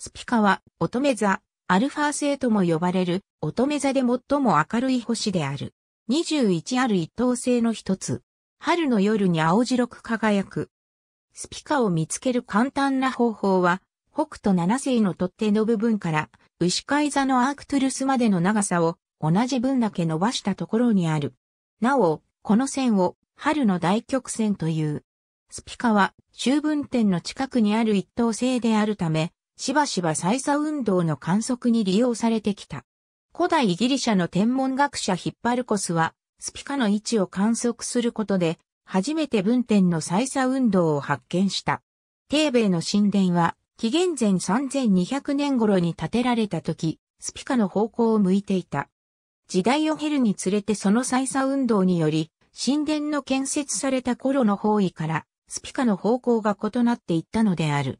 スピカは乙女座、アルファ星とも呼ばれる乙女座で最も明るい星である。21ある一等星の一つ。春の夜に青白く輝く。スピカを見つける簡単な方法は、北斗七星の取っ手の部分から、牛飼い座のアークトゥルスまでの長さを同じ分だけ伸ばしたところにある。なお、この線を春の大曲線という。スピカは終分点の近くにある一等星であるため、しばしば再差運動の観測に利用されてきた。古代ギリシャの天文学者ヒッパルコスは、スピカの位置を観測することで、初めて分点の再差運動を発見した。テーベイの神殿は、紀元前3200年頃に建てられた時、スピカの方向を向いていた。時代を経るにつれてその再差運動により、神殿の建設された頃の方位から、スピカの方向が異なっていったのである。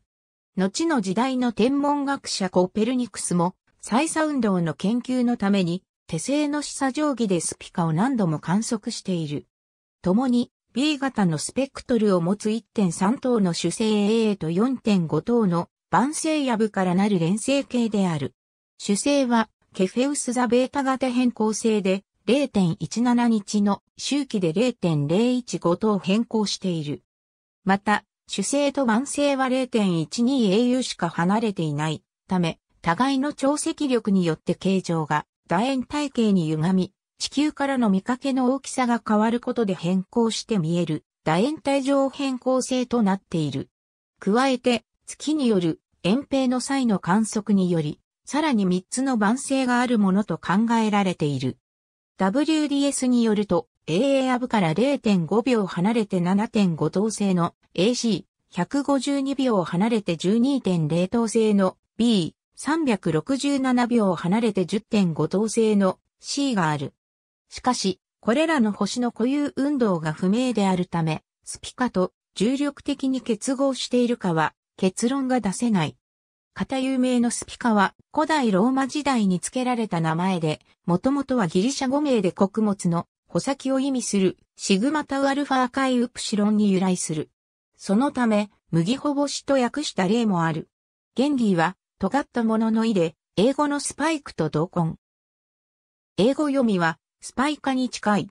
後の時代の天文学者コペルニクスも、再差運動の研究のために、手製の示唆定規でスピカを何度も観測している。共に B 型のスペクトルを持つ1.3等の主星 A と4.5等の万星ヤブからなる連星系である。主星はケフェウスザベータ型変更性で0.17日の周期で0.015等変更している。また、主星と慢星は 0.12au しか離れていないため、互いの潮積力によって形状が楕円体系に歪み、地球からの見かけの大きさが変わることで変更して見える楕円体上変更性となっている。加えて、月による遠平の際の観測により、さらに3つの晩星があるものと考えられている。WDS によると、AA アブから0.5秒離れて7.5等制の AC、152秒離れて12.0等制の B、367秒離れて10.5等制の C がある。しかし、これらの星の固有運動が不明であるため、スピカと重力的に結合しているかは結論が出せない。型有名のスピカは古代ローマ時代に付けられた名前で、もともとはギリシャ語名で穀物の穂先を意味する、シグマタウアルファ赤いウプシロンに由来する。そのため、麦ほぼしと訳した例もある。原理は、尖ったものの意で、英語のスパイクと同根。英語読みは、スパイカに近い。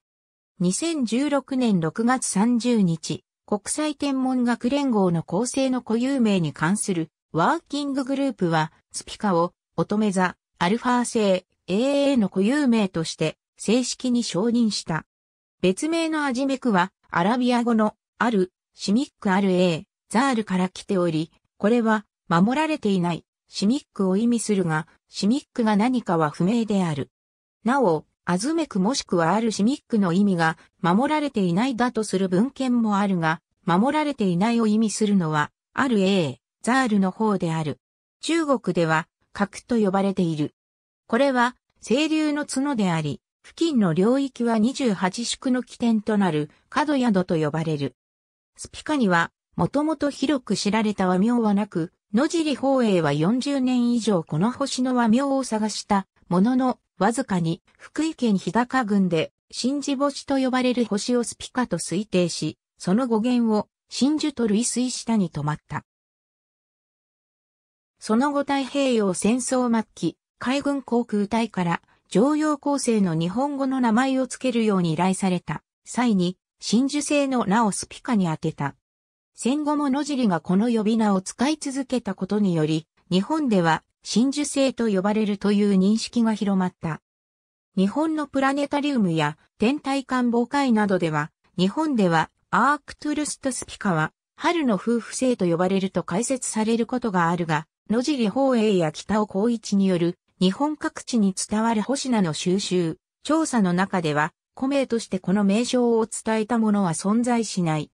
2016年6月30日、国際天文学連合の構成の固有名に関するワーキンググループは、スピカを、乙女座、アルファ星、AA の固有名として、正式に承認した。別名のアジメクは、アラビア語の、ある、シミックアルエー、ザールから来ており、これは、守られていない、シミックを意味するが、シミックが何かは不明である。なお、アズメクもしくはあるシミックの意味が、守られていないだとする文献もあるが、守られていないを意味するのは、あるエー、ザールの方である。中国では、核と呼ばれている。これは、清流の角であり、付近の領域は28宿の起点となる角宿と呼ばれる。スピカには、もともと広く知られた和名はなく、野尻宝永は40年以上この星の和名を探したものの、わずかに福井県日高郡で真珠星と呼ばれる星をスピカと推定し、その語源を真珠と類推したに止まった。その後太平洋戦争末期、海軍航空隊から常用構成の日本語の名前を付けるように依頼された際に、真珠製の名をスピカに当てた。戦後も野尻がこの呼び名を使い続けたことにより、日本では真珠製と呼ばれるという認識が広まった。日本のプラネタリウムや天体観望会などでは、日本ではアークトゥルストスピカは春の夫婦性と呼ばれると解説されることがあるが、野尻法栄や北尾光一による日本各地に伝わる星名の収集、調査の中では、古名としてこの名称を伝えたものは存在しない。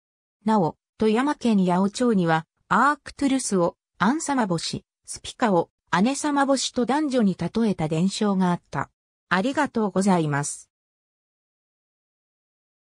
なお、富山県八尾町には、アークトゥルスを、アンサマ星、スピカを、姉様星と男女に例えた伝承があった。ありがとうございます。